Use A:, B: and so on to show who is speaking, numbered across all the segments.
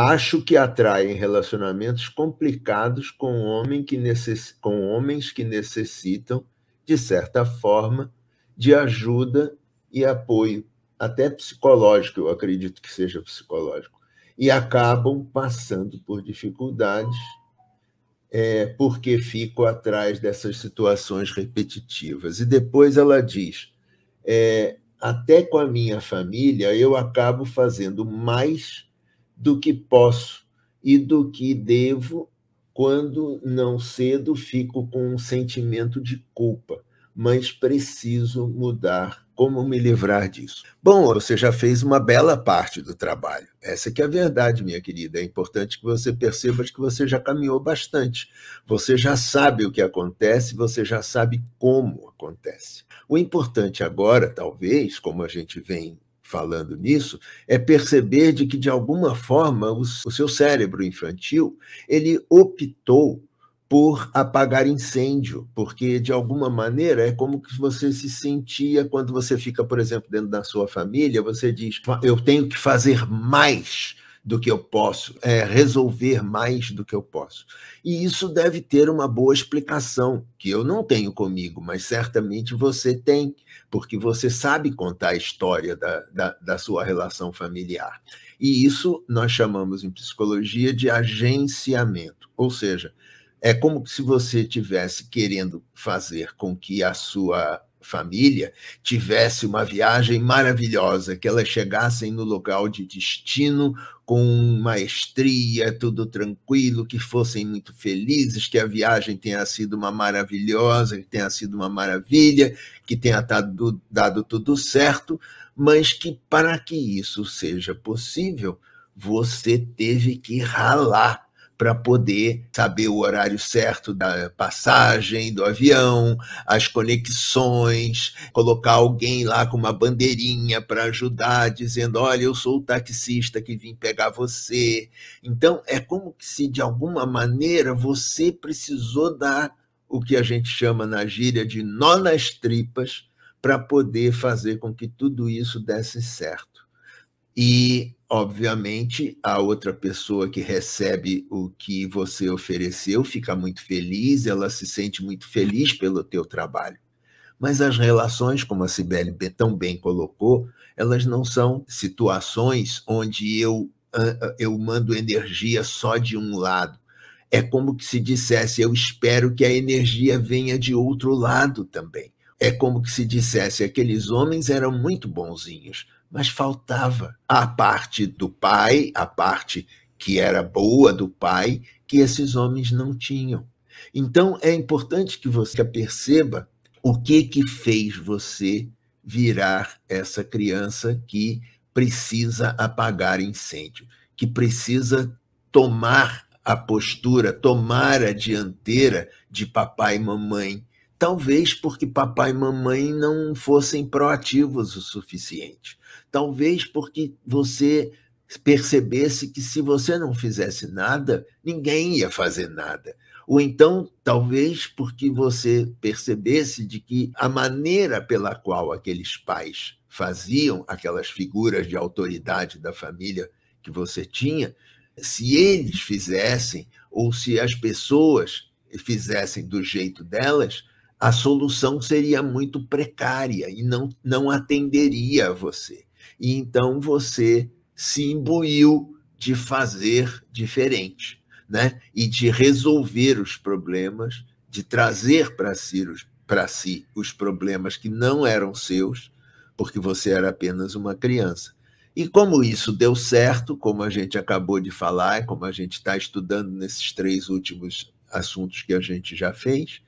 A: Acho que atraem relacionamentos complicados com, homem que necess... com homens que necessitam, de certa forma, de ajuda e apoio, até psicológico, eu acredito que seja psicológico, e acabam passando por dificuldades é, porque ficam atrás dessas situações repetitivas. E depois ela diz: é, até com a minha família eu acabo fazendo mais do que posso e do que devo, quando não cedo fico com um sentimento de culpa, mas preciso mudar. Como me livrar disso? Bom, você já fez uma bela parte do trabalho. Essa que é a verdade, minha querida. É importante que você perceba que você já caminhou bastante. Você já sabe o que acontece, você já sabe como acontece. O importante agora, talvez, como a gente vem falando nisso, é perceber de que, de alguma forma, o, seu cérebro infantil ele optou por apagar incêndio, porque de alguma maneira é como que você se sentia quando você fica, por exemplo, dentro da sua família, você diz: "Eu tenho que fazer mais do que eu posso, é, resolver mais do que eu posso. E isso deve ter uma boa explicação, que eu não tenho comigo, mas certamente você tem, porque você sabe contar a história da, da, da sua relação familiar. E isso nós chamamos em psicologia de agenciamento, ou seja, é como se você tivesse querendo fazer com que a sua família tivesse uma viagem maravilhosa, que elas chegassem no local de destino com maestria, tudo tranquilo, que fossem muito felizes, que a viagem tenha sido uma maravilhosa, que tenha sido uma maravilha, que tenha dado, dado tudo certo, mas que para que isso seja possível, você teve que ralar para poder saber o horário certo da passagem do avião, as conexões, colocar alguém lá com uma bandeirinha para ajudar, dizendo: Olha, eu sou o taxista que vim pegar você. Então, é como se de alguma maneira você precisou dar o que a gente chama na gíria de nó nas tripas para poder fazer com que tudo isso desse certo. E, obviamente, a outra pessoa que recebe o que você ofereceu fica muito feliz, ela se sente muito feliz pelo teu trabalho. Mas as relações, como a Sibeli tão bem colocou, elas não são situações onde eu, eu mando energia só de um lado. É como que se dissesse, eu espero que a energia venha de outro lado também. É como que se dissesse, aqueles homens eram muito bonzinhos, mas faltava a parte do pai, a parte que era boa do pai, que esses homens não tinham. Então é importante que você perceba o que que fez você virar essa criança que precisa apagar incêndio, que precisa tomar a postura, tomar a dianteira de papai e mamãe Talvez porque papai e mamãe não fossem proativos o suficiente. Talvez porque você percebesse que se você não fizesse nada, ninguém ia fazer nada. Ou então, talvez porque você percebesse de que a maneira pela qual aqueles pais faziam aquelas figuras de autoridade da família que você tinha, se eles fizessem ou se as pessoas fizessem do jeito delas, a solução seria muito precária e não, não atenderia a você. E então você se imbuiu de fazer diferente, né? E de resolver os problemas, de trazer para si, si os problemas que não eram seus, porque você era apenas uma criança. E como isso deu certo, como a gente acabou de falar, como a gente está estudando nesses três últimos assuntos que a gente já fez,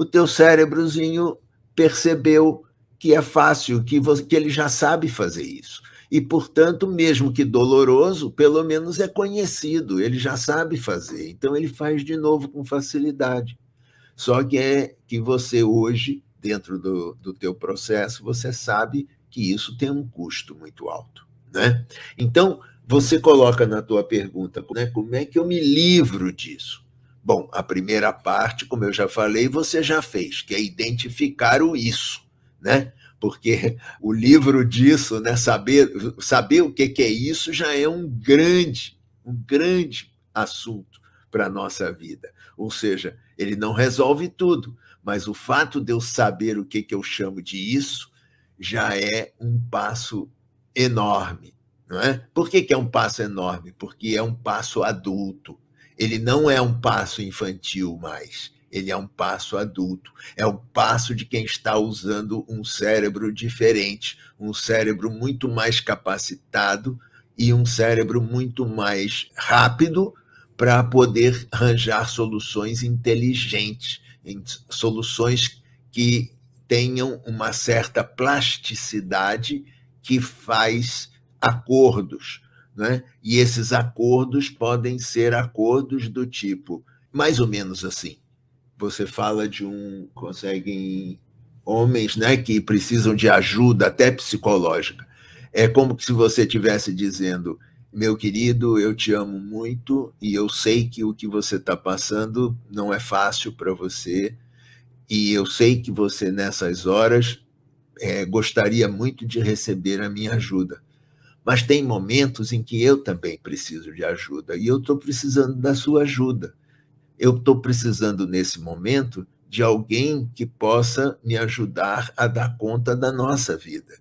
A: o teu cérebrozinho percebeu que é fácil, que, você, que ele já sabe fazer isso. E, portanto, mesmo que doloroso, pelo menos é conhecido, ele já sabe fazer. Então, ele faz de novo com facilidade. Só que é que você hoje, dentro do, do teu processo, você sabe que isso tem um custo muito alto. Né? Então, você coloca na tua pergunta né, como é que eu me livro disso? Bom, a primeira parte, como eu já falei, você já fez, que é identificar o isso, né? Porque o livro disso, né, saber, saber o que é isso já é um grande, um grande assunto para a nossa vida. Ou seja, ele não resolve tudo, mas o fato de eu saber o que, que eu chamo de isso já é um passo enorme. Não é? Por que, que é um passo enorme? Porque é um passo adulto ele não é um passo infantil mais, ele é um passo adulto, é um passo de quem está usando um cérebro diferente, um cérebro muito mais capacitado e um cérebro muito mais rápido para poder arranjar soluções inteligentes, soluções que tenham uma certa plasticidade que faz acordos, né? E esses acordos podem ser acordos do tipo, mais ou menos assim. Você fala de um. conseguem homens né, que precisam de ajuda, até psicológica. É como se você estivesse dizendo: meu querido, eu te amo muito e eu sei que o que você está passando não é fácil para você, e eu sei que você, nessas horas, é, gostaria muito de receber a minha ajuda mas tem momentos em que eu também preciso de ajuda e eu estou precisando da sua ajuda. Eu estou precisando, nesse momento, de alguém que possa me ajudar a dar conta da nossa vida.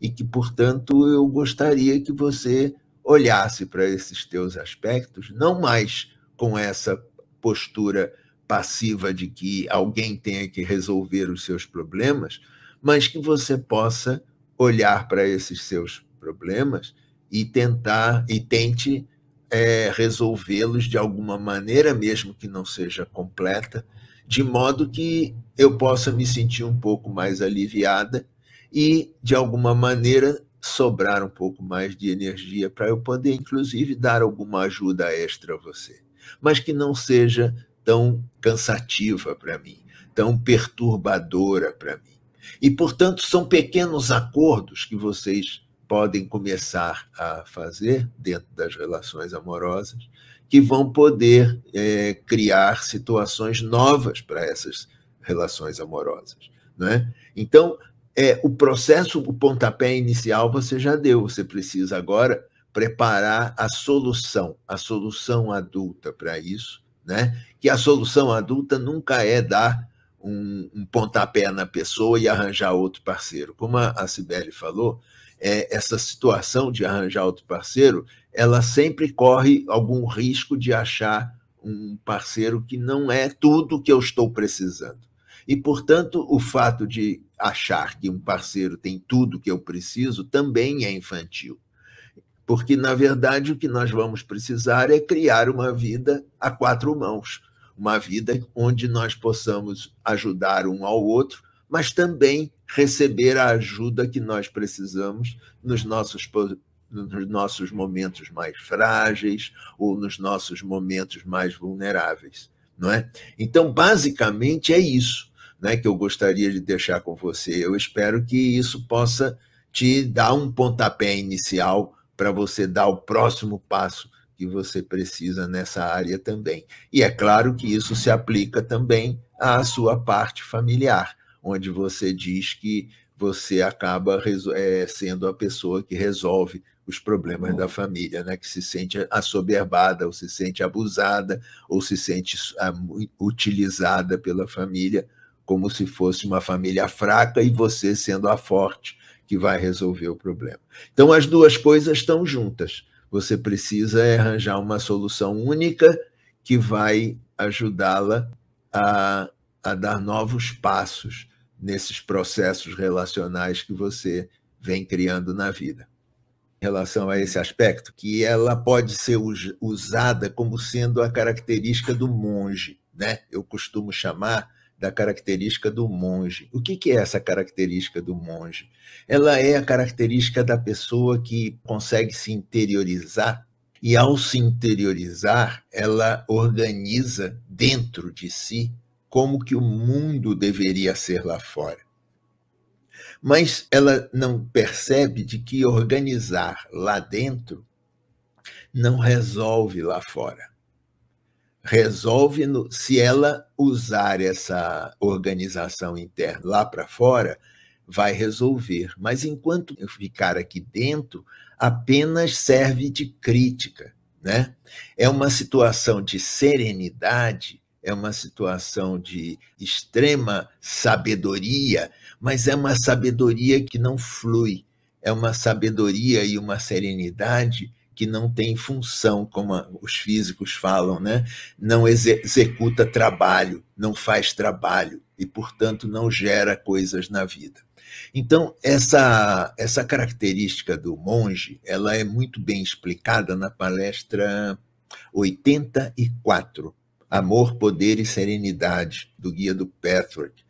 A: E que, portanto, eu gostaria que você olhasse para esses teus aspectos, não mais com essa postura passiva de que alguém tenha que resolver os seus problemas, mas que você possa olhar para esses seus problemas e tentar e tente é, resolvê-los de alguma maneira, mesmo que não seja completa, de modo que eu possa me sentir um pouco mais aliviada e, de alguma maneira, sobrar um pouco mais de energia para eu poder, inclusive, dar alguma ajuda extra a você, mas que não seja tão cansativa para mim, tão perturbadora para mim. E, portanto, são pequenos acordos que vocês podem começar a fazer dentro das relações amorosas, que vão poder é, criar situações novas para essas relações amorosas. Né? Então, é, o processo, o pontapé inicial você já deu, você precisa agora preparar a solução, a solução adulta para isso, né? que a solução adulta nunca é dar um, um pontapé na pessoa e arranjar outro parceiro. Como a, a Cibele falou, é, essa situação de arranjar outro parceiro, ela sempre corre algum risco de achar um parceiro que não é tudo que eu estou precisando. E, portanto, o fato de achar que um parceiro tem tudo que eu preciso também é infantil. Porque, na verdade, o que nós vamos precisar é criar uma vida a quatro mãos uma vida onde nós possamos ajudar um ao outro mas também receber a ajuda que nós precisamos nos nossos, nos nossos momentos mais frágeis ou nos nossos momentos mais vulneráveis. Não é? Então, basicamente, é isso né, que eu gostaria de deixar com você. Eu espero que isso possa te dar um pontapé inicial para você dar o próximo passo que você precisa nessa área também. E é claro que isso se aplica também à sua parte familiar onde você diz que você acaba é, sendo a pessoa que resolve os problemas uhum. da família, né? que se sente assoberbada, ou se sente abusada, ou se sente utilizada pela família, como se fosse uma família fraca e você sendo a forte que vai resolver o problema. Então, as duas coisas estão juntas. Você precisa arranjar uma solução única que vai ajudá-la a, a dar novos passos nesses processos relacionais que você vem criando na vida. Em relação a esse aspecto, que ela pode ser usada como sendo a característica do monge, né? Eu costumo chamar da característica do monge. O que, que é essa característica do monge? Ela é a característica da pessoa que consegue se interiorizar e, ao se interiorizar, ela organiza dentro de si como que o mundo deveria ser lá fora. Mas ela não percebe de que organizar lá dentro não resolve lá fora. Resolve no, se ela usar essa organização interna lá para fora, vai resolver. Mas enquanto eu ficar aqui dentro, apenas serve de crítica. Né? É uma situação de serenidade é uma situação de extrema sabedoria, mas é uma sabedoria que não flui, é uma sabedoria e uma serenidade que não tem função, como os físicos falam, né? não executa trabalho, não faz trabalho e, portanto, não gera coisas na vida. Então, essa, essa característica do monge ela é muito bem explicada na palestra 84 Amor, Poder e Serenidade, do Guia do Pathwork.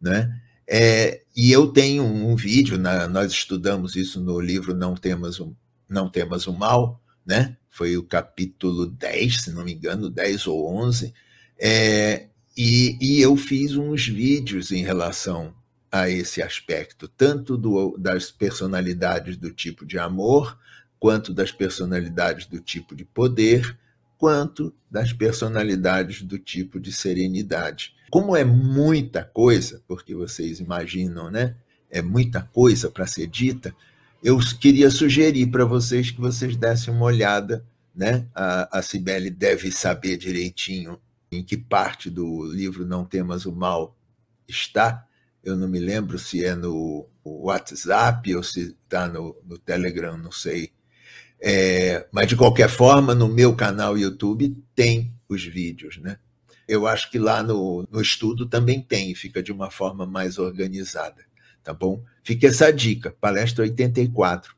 A: Né? É, e eu tenho um, um vídeo, na, nós estudamos isso no livro Não Temas o, Não Temas o Mal, né? foi o capítulo 10, se não me engano, 10 ou 11, é, e, e eu fiz uns vídeos em relação a esse aspecto, tanto do, das personalidades do tipo de amor, quanto das personalidades do tipo de poder, quanto das personalidades do tipo de serenidade. Como é muita coisa, porque vocês imaginam, né? É muita coisa para ser dita. Eu queria sugerir para vocês que vocês dessem uma olhada, né? A, a Cibele deve saber direitinho em que parte do livro Não Temas o Mal está. Eu não me lembro se é no WhatsApp ou se está no, no Telegram, não sei é, mas, de qualquer forma, no meu canal YouTube tem os vídeos, né? Eu acho que lá no, no estudo também tem, fica de uma forma mais organizada, tá bom? Fica essa dica, palestra 84.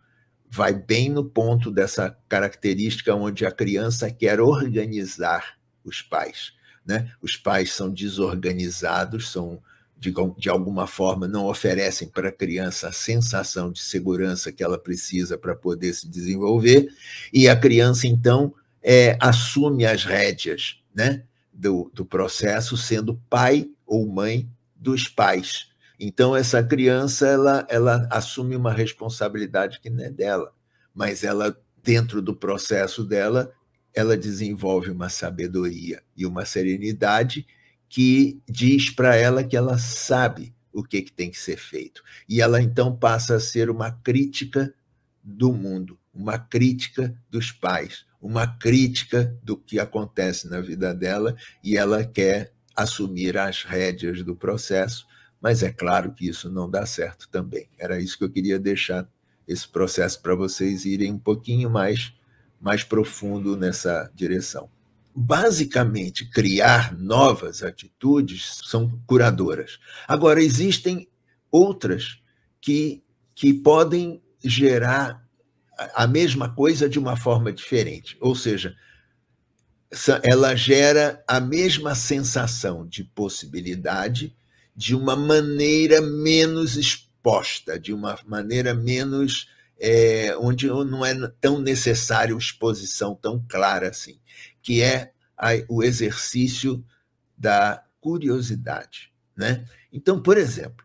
A: Vai bem no ponto dessa característica onde a criança quer organizar os pais, né? Os pais são desorganizados, são de, de alguma forma, não oferecem para a criança a sensação de segurança que ela precisa para poder se desenvolver, e a criança, então, é, assume as rédeas né, do, do processo, sendo pai ou mãe dos pais. Então, essa criança ela, ela assume uma responsabilidade que não é dela, mas ela, dentro do processo dela, ela desenvolve uma sabedoria e uma serenidade que diz para ela que ela sabe o que, que tem que ser feito. E ela então passa a ser uma crítica do mundo, uma crítica dos pais, uma crítica do que acontece na vida dela e ela quer assumir as rédeas do processo, mas é claro que isso não dá certo também. Era isso que eu queria deixar esse processo para vocês irem um pouquinho mais mais profundo nessa direção basicamente criar novas atitudes são curadoras. Agora, existem outras que, que podem gerar a mesma coisa de uma forma diferente, ou seja, ela gera a mesma sensação de possibilidade de uma maneira menos exposta, de uma maneira menos é, onde não é tão necessário exposição tão clara assim, que é a, o exercício da curiosidade. Né? Então, por exemplo,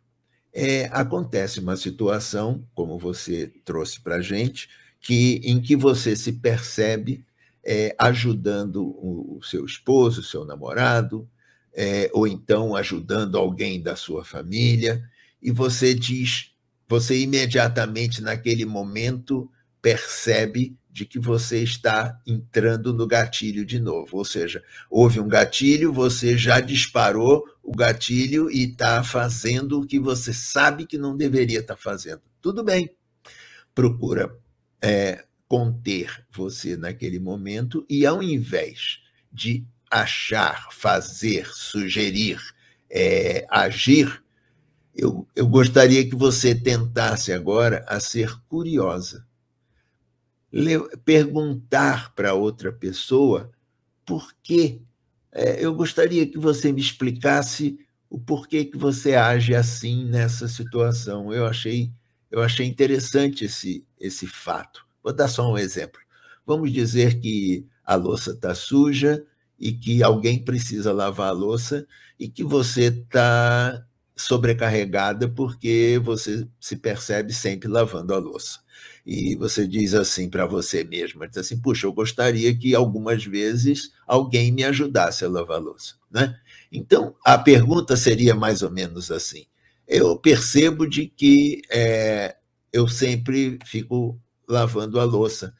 A: é, acontece uma situação, como você trouxe para a gente, que, em que você se percebe é, ajudando o, o, seu esposo, o seu namorado, é, ou então ajudando alguém da sua família, e você diz você imediatamente naquele momento percebe de que você está entrando no gatilho de novo. Ou seja, houve um gatilho, você já disparou o gatilho e está fazendo o que você sabe que não deveria estar tá fazendo. Tudo bem. Procura é, conter você naquele momento e, ao invés de achar, fazer, sugerir, é, agir, eu, eu gostaria que você tentasse agora a ser curiosa. Le, perguntar para outra pessoa por que. É, eu gostaria que você me explicasse o porquê que você age assim nessa situação. Eu achei, eu achei interessante esse, esse fato. Vou dar só um exemplo. Vamos dizer que a louça está suja e que alguém precisa lavar a louça e que você está sobrecarregada porque você se percebe sempre lavando a louça. E você diz assim para você mesma, diz assim, puxa, eu gostaria que algumas vezes alguém me ajudasse a lavar a louça, né? Então, a pergunta seria mais ou menos assim. Eu percebo de que é, eu sempre fico lavando a louça,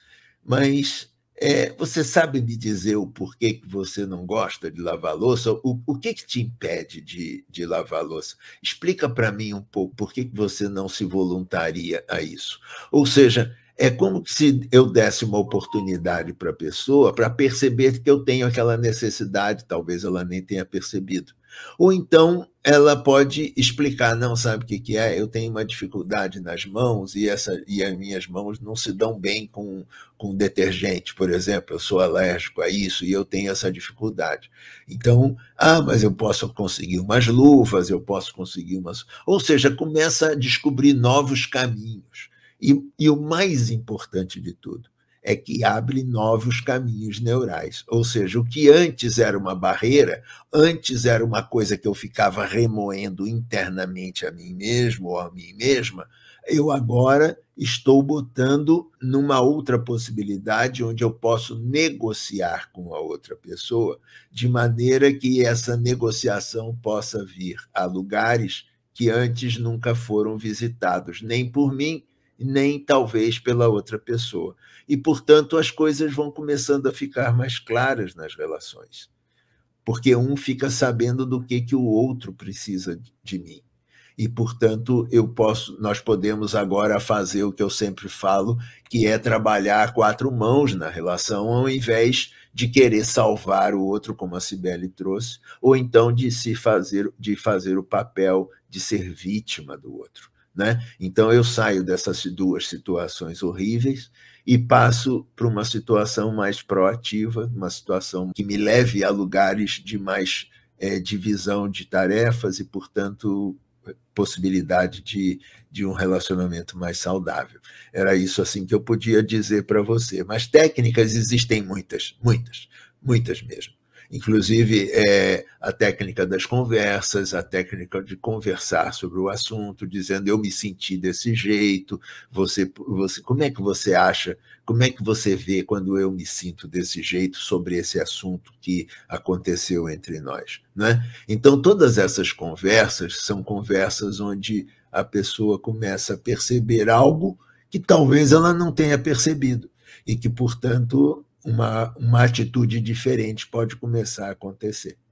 A: mas é, você sabe me dizer o porquê que você não gosta de lavar louça? O, o que, que te impede de, de lavar louça? Explica para mim um pouco por que, que você não se voluntaria a isso. Ou seja, é como se eu desse uma oportunidade para a pessoa para perceber que eu tenho aquela necessidade, talvez ela nem tenha percebido. Ou então ela pode explicar, não sabe o que, que é, eu tenho uma dificuldade nas mãos e, essa, e as minhas mãos não se dão bem com, com detergente, por exemplo, eu sou alérgico a isso e eu tenho essa dificuldade. Então, ah, mas eu posso conseguir umas luvas, eu posso conseguir umas. Ou seja, começa a descobrir novos caminhos. E, e o mais importante de tudo, é que abre novos caminhos neurais. Ou seja, o que antes era uma barreira, antes era uma coisa que eu ficava remoendo internamente a mim mesmo ou a mim mesma, eu agora estou botando numa outra possibilidade onde eu posso negociar com a outra pessoa, de maneira que essa negociação possa vir a lugares que antes nunca foram visitados, nem por mim nem talvez pela outra pessoa. E, portanto, as coisas vão começando a ficar mais claras nas relações, porque um fica sabendo do que, que o outro precisa de mim. E, portanto, eu posso, nós podemos agora fazer o que eu sempre falo, que é trabalhar quatro mãos na relação, ao invés de querer salvar o outro, como a Cibele trouxe, ou então de se fazer, de fazer o papel de ser vítima do outro. Né? Então eu saio dessas duas situações horríveis e passo para uma situação mais proativa, uma situação que me leve a lugares de mais é, divisão de tarefas e, portanto, possibilidade de, de um relacionamento mais saudável. Era isso assim que eu podia dizer para você. Mas técnicas existem muitas, muitas, muitas mesmo. Inclusive, é, a técnica das conversas, a técnica de conversar sobre o assunto, dizendo eu me senti desse jeito, você, você, como é que você acha, como é que você vê quando eu me sinto desse jeito sobre esse assunto que aconteceu entre nós? Né? Então, todas essas conversas são conversas onde a pessoa começa a perceber algo que talvez ela não tenha percebido e que, portanto, uma, uma atitude diferente pode começar a acontecer.